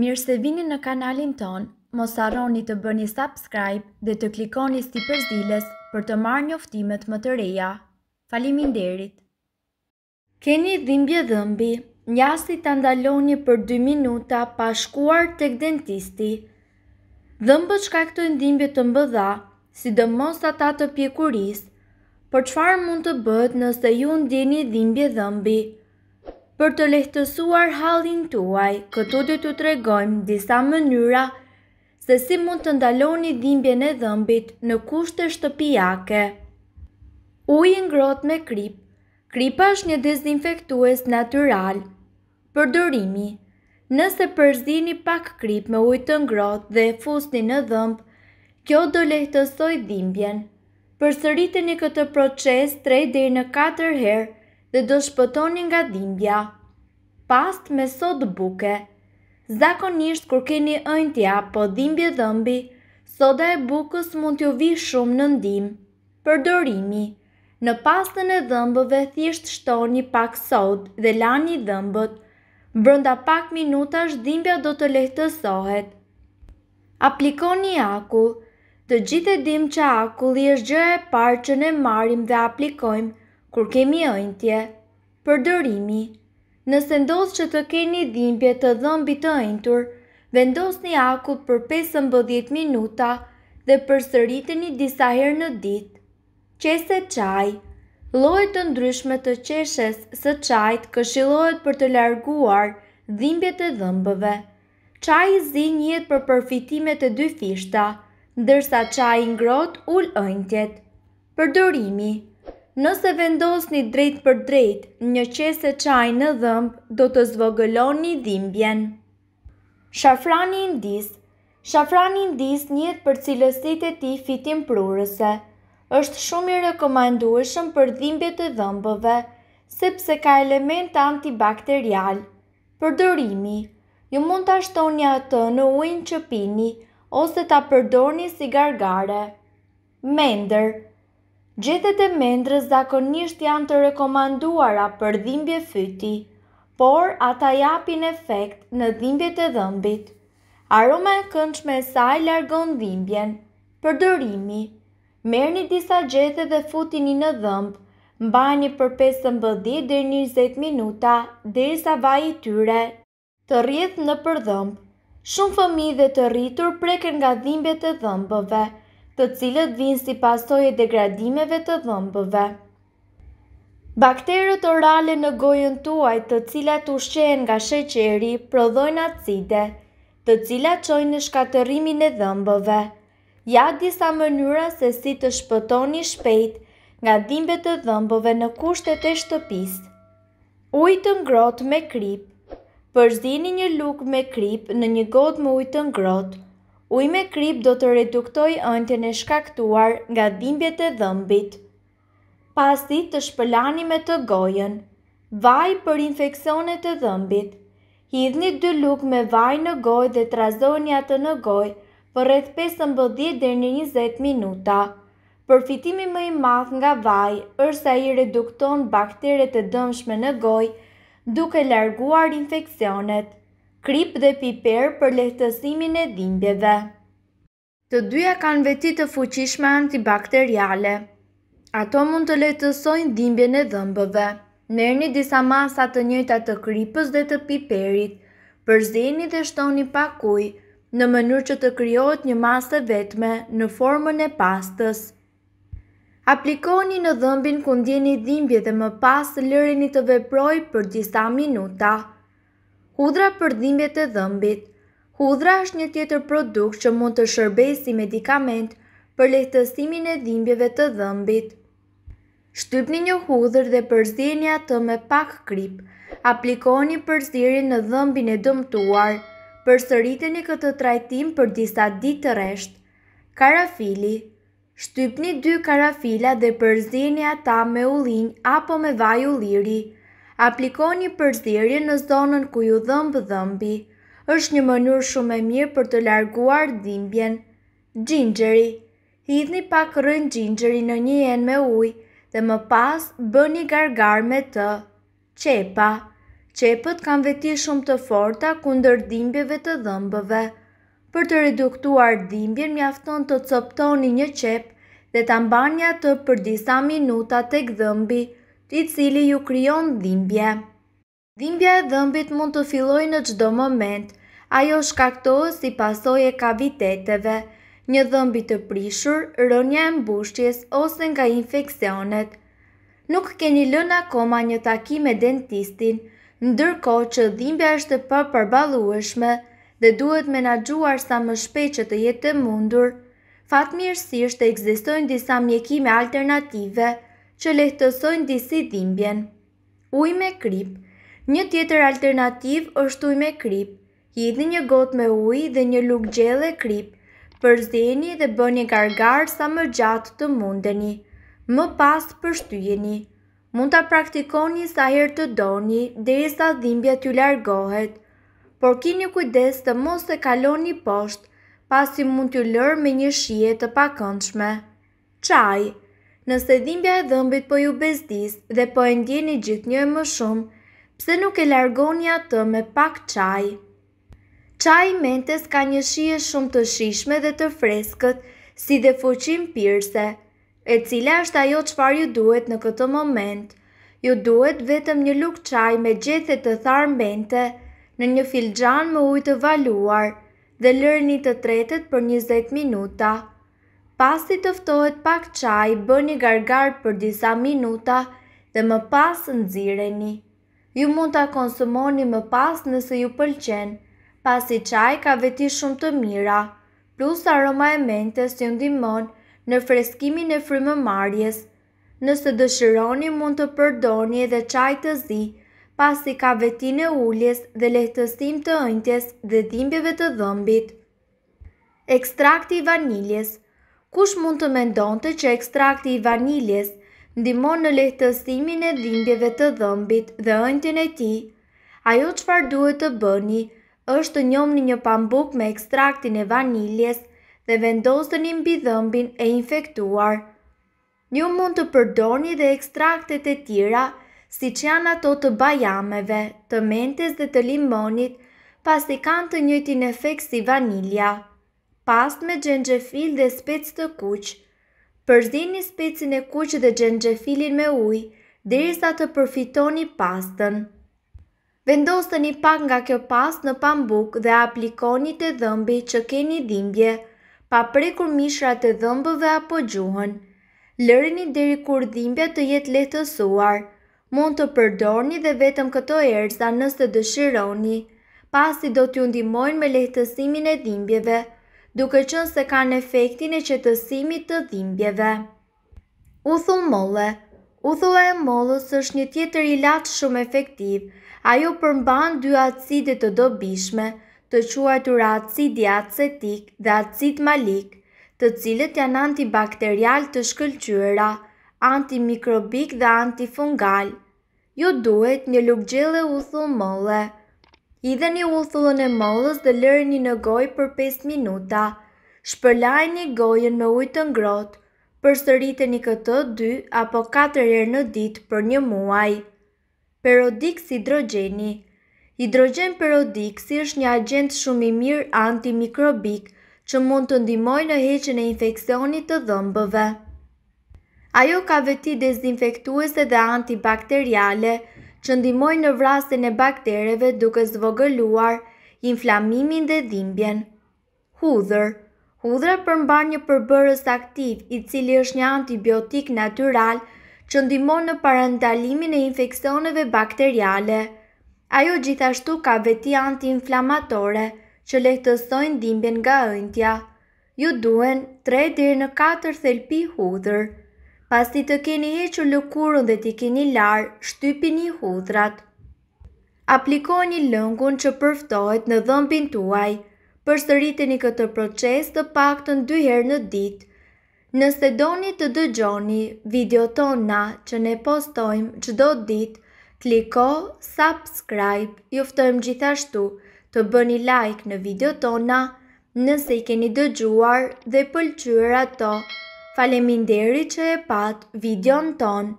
Mirë se vini në kanalin ton, mos arroni të bëni subscribe dhe të klikoni sti përzilës për të marrë një oftimet më të reja. Falimin derit! Keni dhimbje dhëmbi, njasti të ndaloni për 2 minuta pa shkuar të këdentisti. Dhëmbët shka shkaktojnë dhimbje të mbëdha, si dhe mos ata të pjekuris, për qfar mund të bët nëse ju ndini dhimbje dhëmbi për të lehtësuar halin tuaj, këtu dhe të tregojmë disa mënyra se si mund të ndaloni dhimbje në dhëmbit në kushte e shtëpijake. Ujë ngrot me krip, kripa është një dezinfektues natural. Përdorimi, nëse përzini pak krip me ujë të ngrot dhe e fusni në dhëmb, kjo dhe lehtësoj dhimbjen. Për i këtë proces 3 deri në 4 herë, dhe do shpëtoni nga dhimbja past me sot buke. Zakonisht kur keni ëntja po dhimbje dhëmbi, soda e bukës mund t'ju vi shumë në ndim. Përdorimi Në pastën e dhëmbëve thjesht shtoni pak sot dhe lani dhëmbët. Brënda pak minutash dhimbja do të lehtësohet. Aplikoni akull Të gjithë e dim që akulli është gjë e parë që ne marim dhe aplikojmë kur kemi ëntje. Përdorimi Nëse ndodhë që të keni dhimbje të dhëmbi të intur, vendos një akut për 5-10 minuta dhe përsëritini disa herë në ditë. Qese qaj Lojt të ndryshme të qeshes së qajt këshilohet për të larguar dhimbje të dhëmbëve. Qaj i zi njët për përfitimet të dy fishta, ndërsa qaj i ngrot ul ëntjet. Përdorimi Nëse vendos një drejt për drejt, një qese qaj në dhëmbë do të zvogëlon një dhimbjen. Shafrani indis Shafrani indis njët për cilësit e ti fitim prurëse. Êshtë shumë i rekomenduashëm për dhimbje të dhëmbëve, sepse ka element antibakterial. Përdorimi Ju mund të ashtonja të në ujnë që pini, ose të përdorni si gargare. Mender Gjethet e mendrës zakonisht janë të rekomanduara për dhimbje fyti, por ata japin efekt në dhimbje të dhëmbit. Aroma e këndshme e saj largon dhimbjen, përdorimi. Merë një disa gjethet dhe futini në dhëmbë, mbani për 15 dhe 20 minuta dhe sa vaj i tyre të rrjetë në dhëmb, Shumë fëmi dhe të rritur preken nga dhimbje të dhëmbëve, të cilët vinë si pasoj e degradimeve të dhëmbëve. Bakterët orale në gojën tuaj të cilat ushqen nga sheqeri prodhojnë acide, të cilat qojnë në shkaterimin e dhëmbëve. Ja disa mënyra se si të shpëtoni shpejt nga dhimbet të dhëmbëve në kushtet e shtëpis. Ujtë ngrot me krip Përzini një luk me krip në një god më ujtë ngrot ujme krip do të reduktoj ëntjen e shkaktuar nga dhimbjet e dhëmbit. Pasti të shpëlani me të gojen, vaj për infekcionet e dhëmbit. Hidhni dy luk me vaj në goj dhe trazoni atë në goj për rreth 15 dhe një 20 minuta. Përfitimi më i math nga vaj është i redukton bakteret e dëmshme në goj duke larguar infekcionet krip dhe piper për lehtësimin e dhimbjeve. Të dyja kanë veti të fuqishme antibakteriale. Ato mund të lehtësojnë dhimbjen e dhëmbëve. Merni disa masa të njëjta të kripës dhe të piperit, përzeni dhe shtoni pak ujë në mënyrë që të krijohet një masë vetme në formën e pastës. Aplikoni në dhëmbin ku ndjeni dhimbje dhe më pas lëreni të veproj për disa minuta. Hudra për dhimbje të dhëmbit Hudra është një tjetër produkt që mund të shërbej si medikament për lehtësimin e dhimbjeve të dhëmbit. Shtypni një hudrë dhe përzirni atë me pak krip. Aplikoni përzirin në dhëmbin e dëmtuar, për këtë trajtim për disa ditë të reshtë. Karafili Shtypni dy karafila dhe përzirni ata me ullin apo me vaj ulliri aplikoni përzirje në zonën ku ju dhëmbë dhëmbi. është një mënyrë shumë e mirë për të larguar dhimbjen. Gjingjeri Hidhni pak rënë gjingjeri në një jen me uj dhe më pas bëni gargar me të. Qepa Qepët kam veti shumë të forta kundër dhimbjeve të dhëmbëve. Për të reduktuar dhimbjen mjafton të coptoni një qep dhe të mbani atë për disa minuta të këdhëmbi të cili ju kryon dhimbje. Dhimbje e dhëmbit mund të filloj në gjdo moment, ajo shkaktojë si pasoj e kaviteteve, një dhëmbit të prishur, rënja e mbushqjes ose nga infekcionet. Nuk keni lëna koma një takim me dentistin, ndërko që dhimbja është pa përbalueshme dhe duhet menagjuar sa më shpej që të jetë të mundur, fatë mirësisht e egzistojnë disa mjekime alternative, që lehtësojnë disi dhimbjen. Uj me krip Një tjetër alternativ është uj me krip. Hidhë një got me uj dhe një luk gjele krip. Përzeni dhe bëni gargarë sa më gjatë të mundeni. Më pas për shtyjeni. Mund të praktikoni sa her të doni dhe i sa dhimbja t'ju largohet. Por kini kujdes të mos e kaloni poshtë pasi mund t'ju lërë me një shie të pakëndshme. Qaj Nëse dhimbja e dhëmbit po ju bezdis dhe po e ndjeni gjithë një e më shumë, pse nuk e largoni atë me pak qaj. Qaj i mentes ka një shie shumë të shishme dhe të freskët, si dhe fuqim pyrse, e cile ashtë ajo qëfar ju duhet në këtë moment. Ju duhet vetëm një luk qaj me gjethet të tharë mente në një filgjan më ujtë valuar dhe lërni të tretet për 20 minuta. Pas të tëftohet pak qaj, bëni gargar për disa minuta dhe më pas në zireni. Ju mund të konsumoni më pas nëse ju pëlqen, pasi qaj ka veti shumë të mira, plus aroma e mentës ju ndimon në freskimin e frymë marjes. Nëse dëshironi mund të përdoni edhe qaj të zi, pasi ka veti në ulljes dhe lehtësim të ëntjes dhe dhimbjeve të dhëmbit. Ekstrakti vaniljes Kush mund të mendon të që ekstrakti i vaniljes ndimon në lehtësimin e dhimbjeve të dhëmbit dhe ëndjen e ti, ajo që farë duhet të bëni është të njomë një pambuk me ekstraktin e vaniljes dhe vendosë një mbi dhëmbin e infektuar. Një mund të përdoni dhe ekstraktet e tjera si që janë ato të bajameve, të mentes dhe të limonit pas kanë të njëti në efekt si vanilja past me gjengjefil dhe spec të kuq. Përzini një specin e kuq dhe gjengjefilin me uj, dirisa të përfitoni pastën. Vendosë një pak nga kjo pastë në pambuk dhe aplikoni të dhëmbi që keni dhimbje, pa prekur mishra të dhëmbëve apo gjuhën. Lërëni diri kur dhimbja të jetë letësuar, mund të përdorni dhe vetëm këto erza nëse dëshironi, pasi do t'ju ndimojnë me lehtësimin e dhimbjeve duke qënë se kanë efektin e qëtësimit të dhimbjeve. Uthull molle Uthulla e mollës është një tjetër i latë shumë efektiv, ajo përmban dy acide të dobishme, të quajtur acidi acetik dhe acid malik, të cilët janë antibakterial të shkëllqyra, antimikrobik dhe antifungal. Ju duhet një lukgjele uthull molle. Idhe një ullëthullën e mollës dhe lërë një në gojë për 5 minuta. Shpërlaj një gojën me ujtë ngrotë, për sërite një këtë 2 apo 4 erë në ditë për një muaj. Perodik si hidrogeni Hidrogen perodik si është një agent shumë i mirë antimikrobik që mund të ndimoj në heqen e infekcionit të dhëmbëve. Ajo ka veti dezinfektuese dhe antibakteriale, që ndimoj në vrasin e baktereve duke zvogëluar inflamimin dhe dhimbjen. Hudhër Hudhër përmban një përbërës aktiv i cili është një antibiotik natural që ndimoj në parandalimin e infekcioneve bakteriale. Ajo gjithashtu ka veti anti-inflamatore që lehtësojnë dhimbjen nga ëntja. Ju duen 3-4 thelpi hudhër pas ti të keni hequr lëkurën dhe ti keni larë, shtypi një hudrat. Apliko një lëngun që përftojt në dhëmbin tuaj, për sëriteni këtë proces të pak të ndyherë në ditë. Nëse doni të dëgjoni video tona që ne postojmë që ditë, kliko subscribe, juftojmë gjithashtu të bëni like në video tona, nëse i keni dëgjuar dhe pëlqyra ato Faleminderit që e pat videon ton.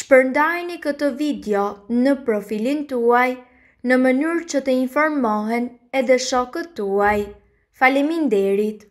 Shpërndajni këtë video në profilin tuaj në mënyrë që të informohen edhe shokët tuaj. Faleminderit.